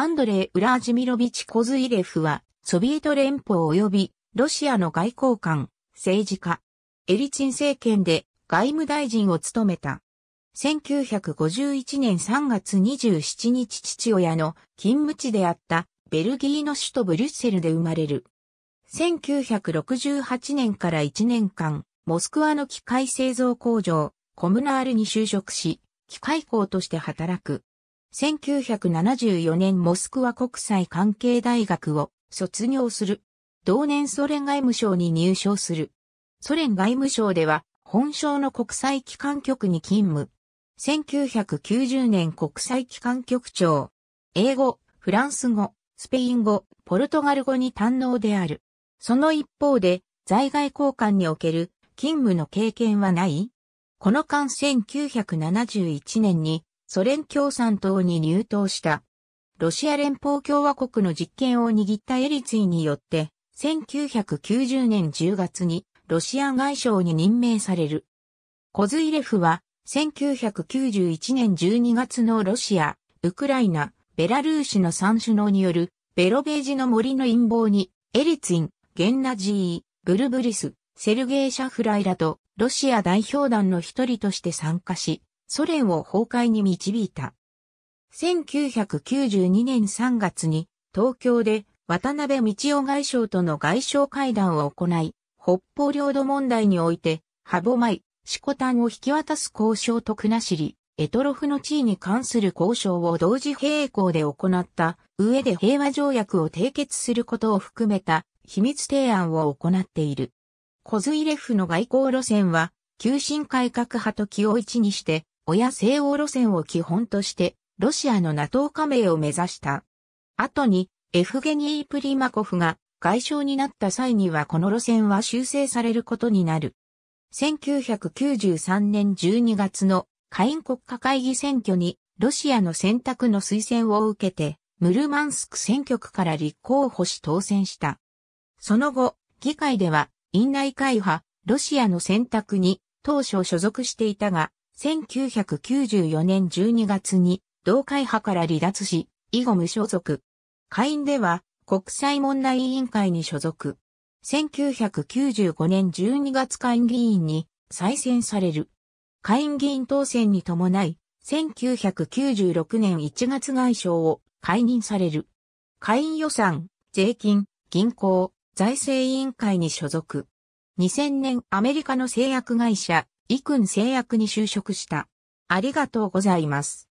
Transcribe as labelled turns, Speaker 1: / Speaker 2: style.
Speaker 1: アンドレイ・ウラージミロビチ・コズイレフは、ソビエト連邦及び、ロシアの外交官、政治家、エリチン政権で外務大臣を務めた。1951年3月27日父親の勤務地であったベルギーの首都ブリュッセルで生まれる。1968年から1年間、モスクワの機械製造工場、コムナールに就職し、機械工として働く。1974年モスクワ国際関係大学を卒業する。同年ソ連外務省に入省する。ソ連外務省では本省の国際機関局に勤務。1990年国際機関局長。英語、フランス語、スペイン語、ポルトガル語に堪能である。その一方で、在外交換における勤務の経験はないこの間1971年にソ連共産党に入党した。ロシア連邦共和国の実権を握ったエリツィによって、1990年10月にロシア外相に任命される。コズイレフは、1991年12月のロシア、ウクライナ、ベラルーシの三首脳による、ベロベージの森の陰謀に、エリツィン、ゲンナジー、ブルブリス、セルゲイ・シャフライラと、ロシア代表団の一人として参加し、ソ連を崩壊に導いた。1992年3月に東京で渡辺道夫外相との外相会談を行い、北方領土問題において、ハボマイ、シコタンを引き渡す交渉と国り、エトロフの地位に関する交渉を同時並行で行った上で平和条約を締結することを含めた秘密提案を行っている。コズイレフの外交路線は、急進改革派と気を一にして、親西欧路線を基本として、ロシアの NATO 加盟を目指した。後に、エフゲニー・プリマコフが外相になった際にはこの路線は修正されることになる。1993年12月の下院国家会議選挙にロシアの選択の推薦を受けて、ムルマンスク選挙区から立候補し当選した。その後、議会では、院内会派、ロシアの選択に当初所属していたが、1994年12月に同会派から離脱し、以後無所属。会員では国際問題委員会に所属。1995年12月会員議員に再選される。会員議員当選に伴い、1996年1月外相を解任される。会員予算、税金、銀行、財政委員会に所属。2000年アメリカの製薬会社イクン製薬に就職した。ありがとうございます。